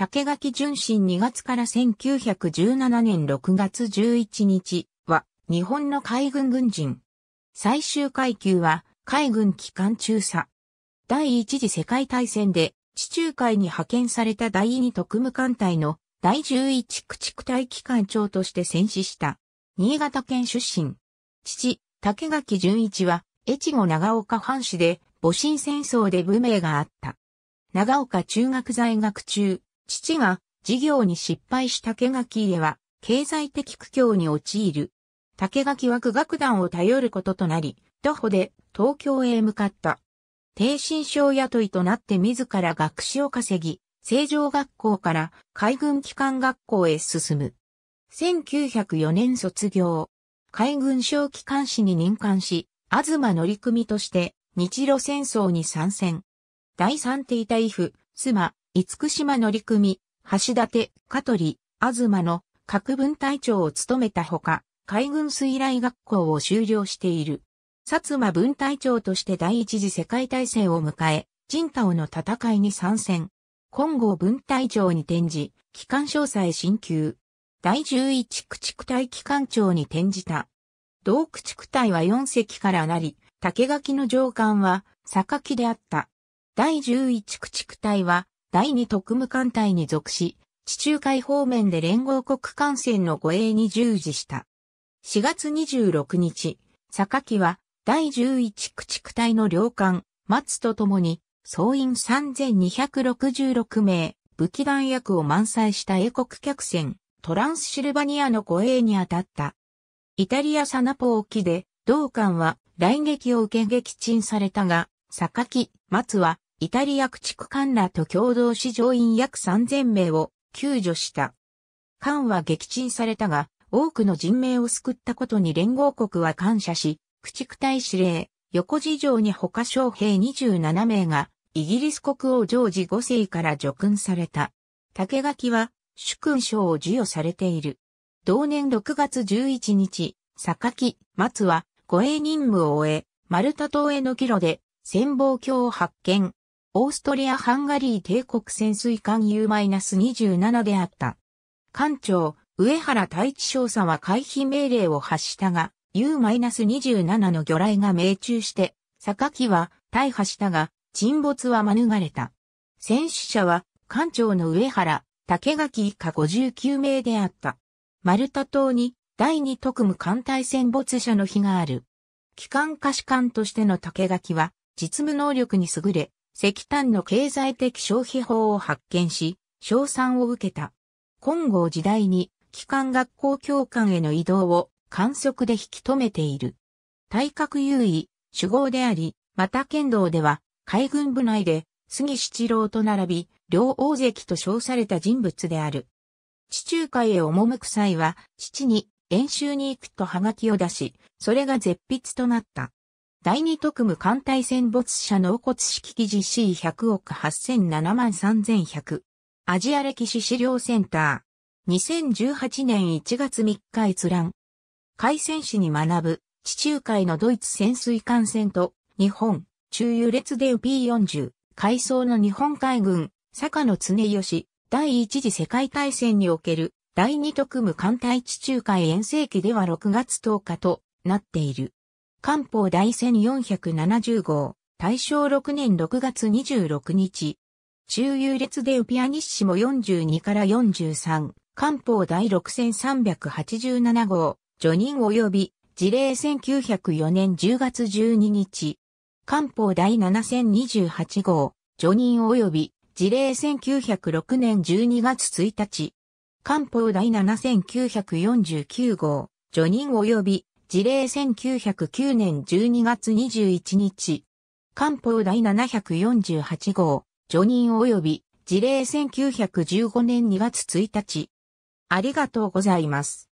竹垣純真2月から1917年6月11日は日本の海軍軍人。最終階級は海軍機関中佐。第一次世界大戦で地中海に派遣された第2特務艦隊の第11駆逐隊機関長として戦死した。新潟県出身。父、竹垣純一は越後長岡藩士で戊辰戦争で武名があった。長岡中学在学中、父が事業に失敗し竹垣家は経済的苦境に陥る。竹垣は苦楽団を頼ることとなり、徒歩で東京へ向かった。低心症雇いとなって自ら学士を稼ぎ、成城学校から海軍機関学校へ進む。1904年卒業。海軍小機関士に任官し、東乗組として日露戦争に参戦。第三帝大夫、妻、五福島乗組、橋立、香取、東の各分隊長を務めたほか、海軍水雷学校を修了している。薩摩分隊長として第一次世界大戦を迎え、人太の戦いに参戦。金剛分隊長に転じ、機関詳細進級。第十一駆逐隊機関長に転じた。同駆逐隊は四隻からなり、竹垣の上官は、坂木であった。第十一駆逐隊は、第二特務艦隊に属し、地中海方面で連合国艦船の護衛に従事した。4月26日、榊は第11駆逐隊の領艦、松と共に、総員3266名、武器弾薬を満載した英国客船、トランスシルバニアの護衛に当たった。イタリアサナポ沖で、同艦は来撃を受け撃沈されたが、榊、松はイタリア駆逐艦らと共同市乗員約3000名を救助した。艦は撃沈されたが、多くの人命を救ったことに連合国は感謝し、駆逐隊司令、横地情に他将兵27名が、イギリス国王ジョージ5世から除訓された。竹垣は、主君賞を授与されている。同年6月11日、榊、松は、護衛任務を終え、マルタ島への帰路で、戦望鏡を発見。オーストリア・ハンガリー帝国潜水艦 U-27 であった。艦長、上原太一少佐は回避命令を発したが、U-27 の魚雷が命中して、榊は大破したが、沈没は免れた。戦死者は、艦長の上原、竹垣以下59名であった。マルタ島に、第二特務艦隊戦没者の日がある。機関可視艦としての竹垣は、実務能力に優れ、石炭の経済的消費法を発見し、賞賛を受けた。金剛時代に、機関学校教官への移動を観測で引き止めている。体格優位、主語であり、また剣道では、海軍部内で、杉七郎と並び、両大関と称された人物である。地中海へ赴く際は、父に、演習に行くとハガキを出し、それが絶筆となった。第二特務艦隊戦没者納骨式記事 C100 億8007万3100。アジア歴史資料センター。2018年1月3日閲覧。海戦士に学ぶ、地中海のドイツ潜水艦船と、日本、中油列で P40、海藻の日本海軍、坂野常義、第一次世界大戦における、第二特務艦隊地中海遠征期では6月10日となっている。官報第1470号、大正6年6月26日。中優列でウピアニッシモ42から43、官報第6387号、除任及び、事例1904年10月12日。官報第7028号、除任及び、事例1906年12月1日。官報第7949号、除任及び、事例1909年12月21日。官報第748号、除任及び事例1915年2月1日。ありがとうございます。